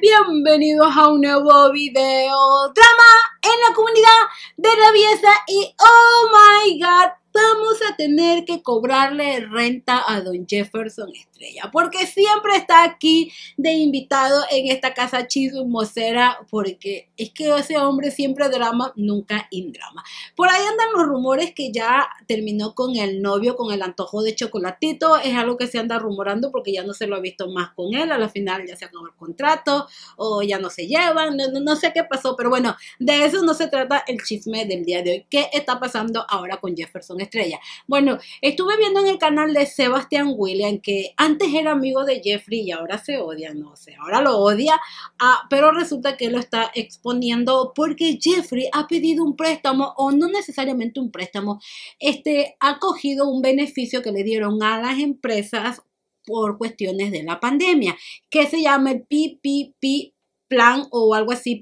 bienvenidos a un nuevo video drama en la comunidad de la y oh my god vamos a tener que cobrarle renta a don Jefferson Estrella, porque siempre está aquí de invitado en esta casa chismosera, porque es que ese hombre siempre drama, nunca indrama. Por ahí andan los rumores que ya terminó con el novio, con el antojo de chocolatito, es algo que se anda rumorando porque ya no se lo ha visto más con él, a la final ya se acabó el contrato o ya no se llevan, no, no sé qué pasó, pero bueno, de eso no se trata el chisme del día de hoy. ¿Qué está pasando ahora con Jefferson Estrella? estrella. Bueno, estuve viendo en el canal de Sebastián William que antes era amigo de Jeffrey y ahora se odia, no sé, ahora lo odia, ah, pero resulta que lo está exponiendo porque Jeffrey ha pedido un préstamo o no necesariamente un préstamo, este ha cogido un beneficio que le dieron a las empresas por cuestiones de la pandemia, que se llama el PPP plan o algo así,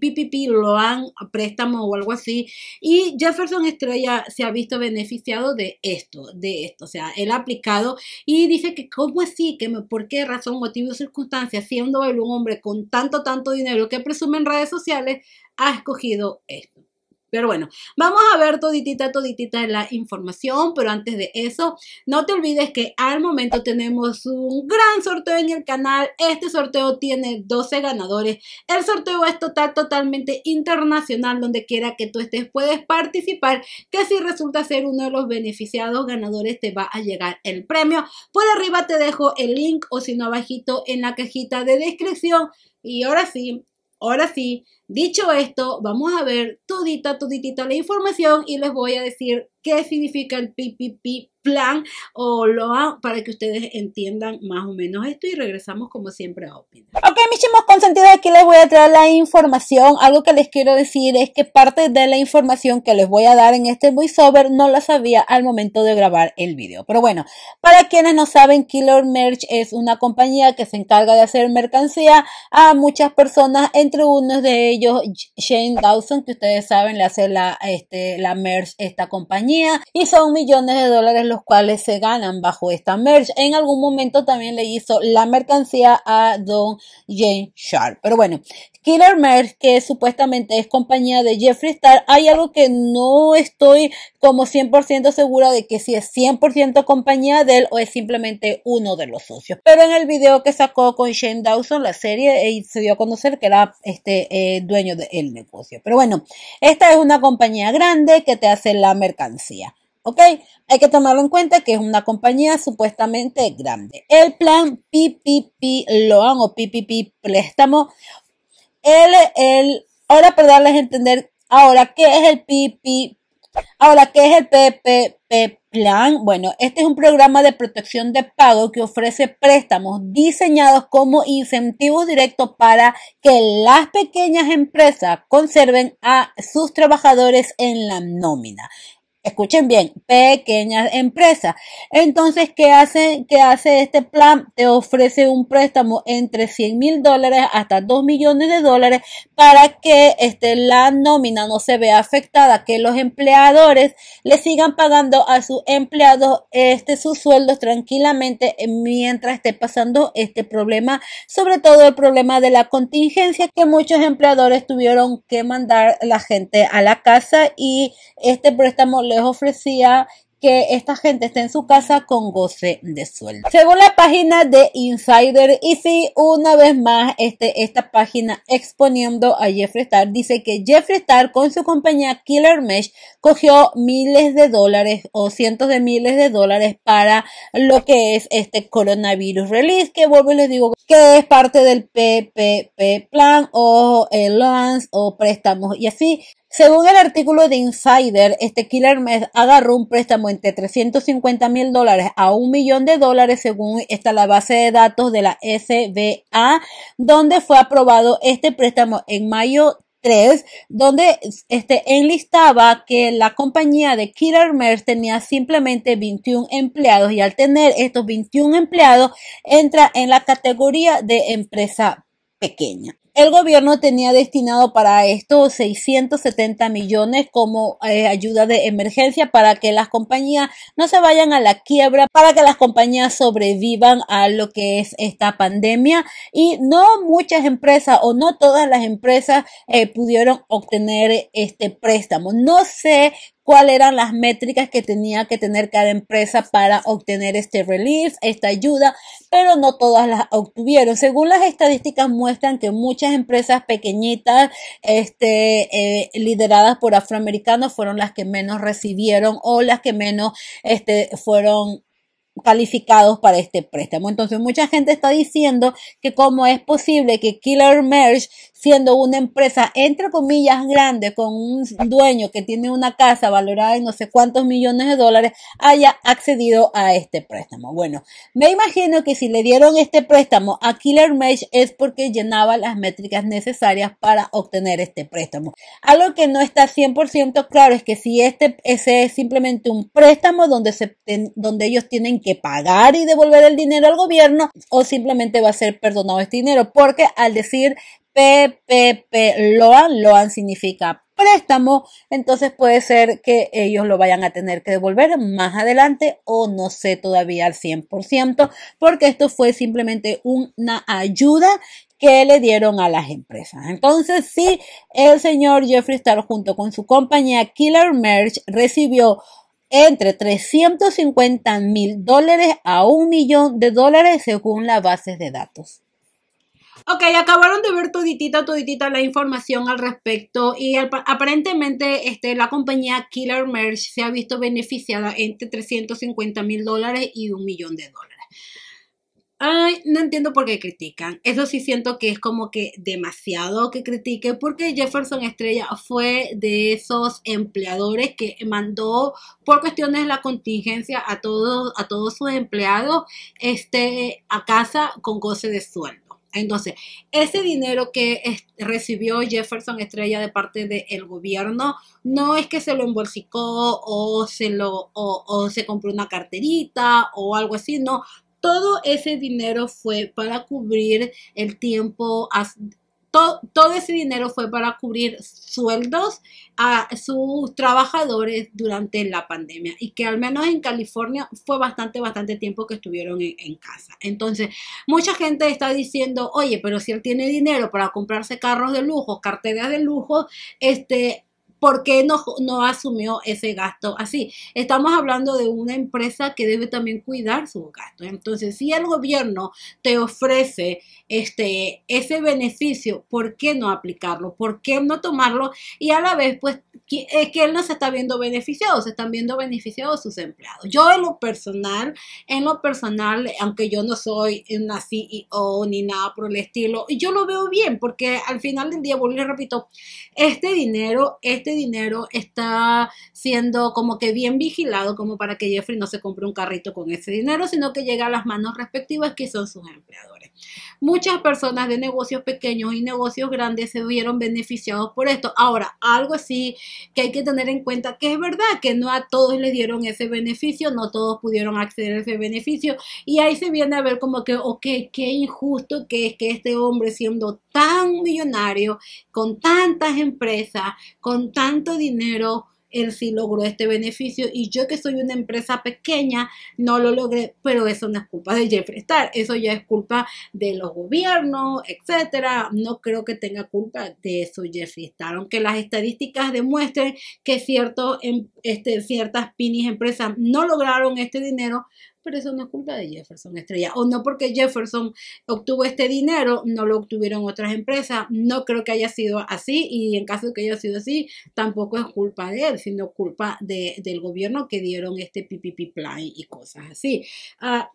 lo han préstamo o algo así. Y Jefferson Estrella se ha visto beneficiado de esto, de esto. O sea, él ha aplicado y dice que cómo así, que por qué razón, motivo o circunstancia, siendo él un hombre con tanto, tanto dinero que presume en redes sociales, ha escogido esto. Pero bueno, vamos a ver toditita, toditita la información, pero antes de eso, no te olvides que al momento tenemos un gran sorteo en el canal. Este sorteo tiene 12 ganadores. El sorteo es total, totalmente internacional, donde quiera que tú estés puedes participar, que si resulta ser uno de los beneficiados ganadores te va a llegar el premio. Por arriba te dejo el link o si no abajito en la cajita de descripción. Y ahora sí, Ahora sí, dicho esto, vamos a ver todita, toditita la información y les voy a decir qué significa el PPP plan o lo para que ustedes entiendan más o menos esto y regresamos como siempre a Opina. Ok, mis chicos consentidos, aquí les voy a traer la información. Algo que les quiero decir es que parte de la información que les voy a dar en este voiceover no la sabía al momento de grabar el video. Pero bueno, para quienes no saben, Killer Merch es una compañía que se encarga de hacer mercancía a muchas personas, entre unos de ellos Shane Dawson, que ustedes saben le hace la, este, la merch esta compañía y son millones de dólares los cuales se ganan bajo esta merch. En algún momento también le hizo la mercancía a Don James Sharp. Pero bueno, Killer Merch, que supuestamente es compañía de Jeffree Star, hay algo que no estoy como 100% segura de que si es 100% compañía de él o es simplemente uno de los socios. Pero en el video que sacó con Shane Dawson, la serie, se dio a conocer que era este eh, dueño del negocio. Pero bueno, esta es una compañía grande que te hace la mercancía ¿Ok? Hay que tomarlo en cuenta que es una compañía supuestamente grande. El plan PPP Loan o PPP Préstamo. El, el, ahora para darles a entender ahora qué es el PPP. Ahora, ¿qué es el PPP Plan? Bueno, este es un programa de protección de pago que ofrece préstamos diseñados como incentivo directo para que las pequeñas empresas conserven a sus trabajadores en la nómina. Escuchen bien, pequeñas empresas. Entonces, ¿qué hace, qué hace este plan? Te ofrece un préstamo entre 100 mil dólares hasta 2 millones de dólares para que este, la nómina no se vea afectada, que los empleadores le sigan pagando a sus empleados este, sus sueldos tranquilamente mientras esté pasando este problema, sobre todo el problema de la contingencia que muchos empleadores tuvieron que mandar la gente a la casa y este préstamo le ofrecía que esta gente esté en su casa con goce de sueldo. Según la página de Insider y si una vez más, este, esta página exponiendo a Jeffrey Star, dice que Jeffrey Star con su compañía Killer Mesh cogió miles de dólares o cientos de miles de dólares para lo que es este coronavirus release, que vuelvo y les digo, que es parte del PPP plan o el loans o préstamos y así. Según el artículo de Insider, este Killer agarró un préstamo entre 350 mil dólares a un millón de dólares según está la base de datos de la SBA, donde fue aprobado este préstamo en mayo donde este, enlistaba que la compañía de Killer tenía simplemente 21 empleados y al tener estos 21 empleados entra en la categoría de empresa pequeña. El gobierno tenía destinado para esto 670 millones como eh, ayuda de emergencia para que las compañías no se vayan a la quiebra, para que las compañías sobrevivan a lo que es esta pandemia. Y no muchas empresas o no todas las empresas eh, pudieron obtener este préstamo. No sé cuáles eran las métricas que tenía que tener cada empresa para obtener este relief, esta ayuda, pero no todas las obtuvieron. Según las estadísticas muestran que muchas empresas pequeñitas, este, eh, lideradas por afroamericanos, fueron las que menos recibieron o las que menos este, fueron calificados para este préstamo. Entonces, mucha gente está diciendo que cómo es posible que Killer Merge siendo una empresa, entre comillas, grande, con un dueño que tiene una casa valorada en no sé cuántos millones de dólares, haya accedido a este préstamo. Bueno, me imagino que si le dieron este préstamo a Killer Mesh es porque llenaba las métricas necesarias para obtener este préstamo. Algo que no está 100% claro es que si este ese es simplemente un préstamo donde, se, donde ellos tienen que pagar y devolver el dinero al gobierno o simplemente va a ser perdonado este dinero, porque al decir PPP Loan. Loan significa préstamo, entonces puede ser que ellos lo vayan a tener que devolver más adelante o no sé todavía al 100%, porque esto fue simplemente una ayuda que le dieron a las empresas. Entonces, sí, el señor Jeffrey Star junto con su compañía Killer Merch recibió entre 350 mil dólares a un millón de dólares según las bases de datos. Ok, acabaron de ver toditita, toditita la información al respecto y aparentemente este, la compañía Killer Merch se ha visto beneficiada entre 350 mil dólares y un millón de dólares. Ay, no entiendo por qué critican. Eso sí siento que es como que demasiado que critique porque Jefferson Estrella fue de esos empleadores que mandó por cuestiones de la contingencia a todos, a todos sus empleados este, a casa con goce de sueldo. Entonces, ese dinero que recibió Jefferson Estrella de parte del gobierno no es que se lo embolsicó o se lo o, o se compró una carterita o algo así, no, todo ese dinero fue para cubrir el tiempo todo, ese dinero fue para cubrir sueldos a sus trabajadores durante la pandemia y que al menos en California fue bastante, bastante tiempo que estuvieron en casa. Entonces, mucha gente está diciendo, oye, pero si él tiene dinero para comprarse carros de lujo, carteras de lujo, este, ¿por qué no, no asumió ese gasto así? Estamos hablando de una empresa que debe también cuidar sus gastos. Entonces, si el gobierno te ofrece este, ese beneficio, ¿por qué no aplicarlo? ¿Por qué no tomarlo? Y a la vez, pues, es que él no se está viendo beneficiado, se están viendo beneficiados sus empleados. Yo en lo personal, en lo personal, aunque yo no soy una CEO ni nada por el estilo, yo lo veo bien porque al final del día, vuelvo y repito, este dinero, este dinero está siendo como que bien vigilado como para que Jeffrey no se compre un carrito con ese dinero, sino que llega a las manos respectivas que son sus empleadores. Muchas personas de negocios pequeños y negocios grandes se vieron beneficiados por esto. Ahora, algo así que hay que tener en cuenta que es verdad que no a todos les dieron ese beneficio, no todos pudieron acceder a ese beneficio y ahí se viene a ver como que, ok, qué injusto que es que este hombre siendo tan millonario, con tantas empresas, con tantas tanto dinero, él sí logró este beneficio y yo que soy una empresa pequeña no lo logré, pero eso no es culpa de Jeffree Star, eso ya es culpa de los gobiernos, etcétera. No creo que tenga culpa de eso Jeffree Star, aunque las estadísticas demuestren que ciertos, em, este, ciertas pinis empresas no lograron este dinero, pero eso no es culpa de Jefferson Estrella. O no porque Jefferson obtuvo este dinero, no lo obtuvieron otras empresas. No creo que haya sido así y en caso de que haya sido así, tampoco es culpa de él, sino culpa del gobierno que dieron este PPP plan y cosas así. Ah,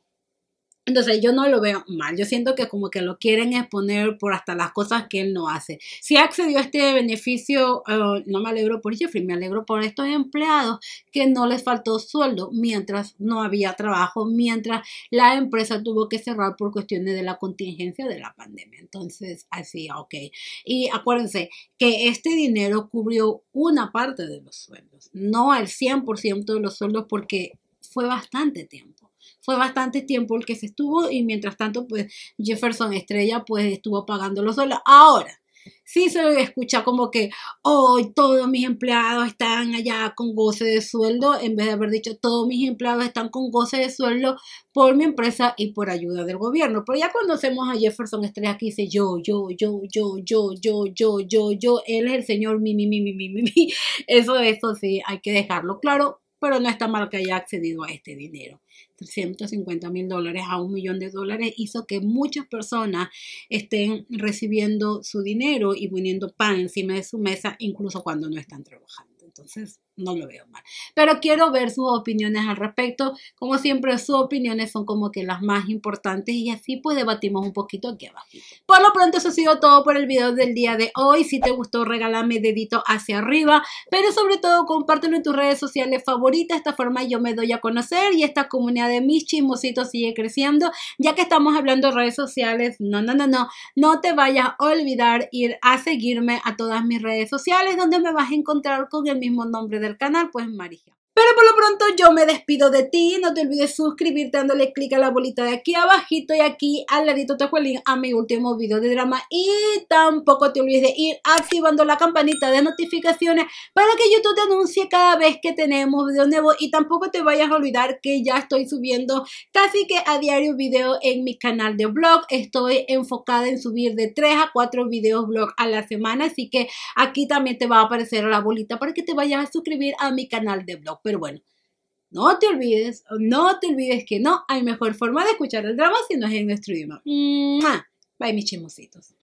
entonces yo no lo veo mal, yo siento que como que lo quieren exponer por hasta las cosas que él no hace. Si accedió a este beneficio, eh, no me alegro por Jeffrey, me alegro por estos empleados que no les faltó sueldo mientras no había trabajo, mientras la empresa tuvo que cerrar por cuestiones de la contingencia de la pandemia. Entonces, así, ok. Y acuérdense que este dinero cubrió una parte de los sueldos, no al 100% de los sueldos porque fue bastante tiempo fue bastante tiempo el que se estuvo y mientras tanto, pues Jefferson Estrella pues estuvo los sueldos. Ahora, sí se escucha como que hoy todos mis empleados están allá con goce de sueldo, en vez de haber dicho todos mis empleados están con goce de sueldo por mi empresa y por ayuda del gobierno. Pero ya conocemos a Jefferson Estrella que dice yo, yo, yo, yo, yo, yo, yo, yo, yo, él es el señor, mi, mi, mi, mi, mi, mi. Eso, eso sí, hay que dejarlo claro pero no está mal que haya accedido a este dinero. 350 mil dólares a un millón de dólares hizo que muchas personas estén recibiendo su dinero y poniendo pan encima de su mesa, incluso cuando no están trabajando. Entonces, no lo veo mal. Pero quiero ver sus opiniones al respecto. Como siempre, sus opiniones son como que las más importantes y así pues debatimos un poquito aquí abajo. Por lo pronto, eso ha sido todo por el video del día de hoy. Si te gustó, regálame dedito hacia arriba, pero sobre todo compártelo en tus redes sociales favoritas. De esta forma yo me doy a conocer y esta comunidad de mis chismositos sigue creciendo. Ya que estamos hablando de redes sociales, no, no, no, no, no te vayas a olvidar ir a seguirme a todas mis redes sociales donde me vas a encontrar con el mismo nombre del canal, pues marija. Pero por lo pronto yo me despido de ti. No te olvides suscribirte dándole clic a la bolita de aquí abajito y aquí al ladito link a mi último video de drama. Y tampoco te olvides de ir activando la campanita de notificaciones para que YouTube te anuncie cada vez que tenemos videos nuevo Y tampoco te vayas a olvidar que ya estoy subiendo casi que a diario video en mi canal de blog. Estoy enfocada en subir de 3 a 4 videos blog a la semana. Así que aquí también te va a aparecer la bolita para que te vayas a suscribir a mi canal de blog pero bueno. No te olvides, no te olvides que no hay mejor forma de escuchar el drama si no es en nuestro idioma. Mm. Bye, mis chismositos.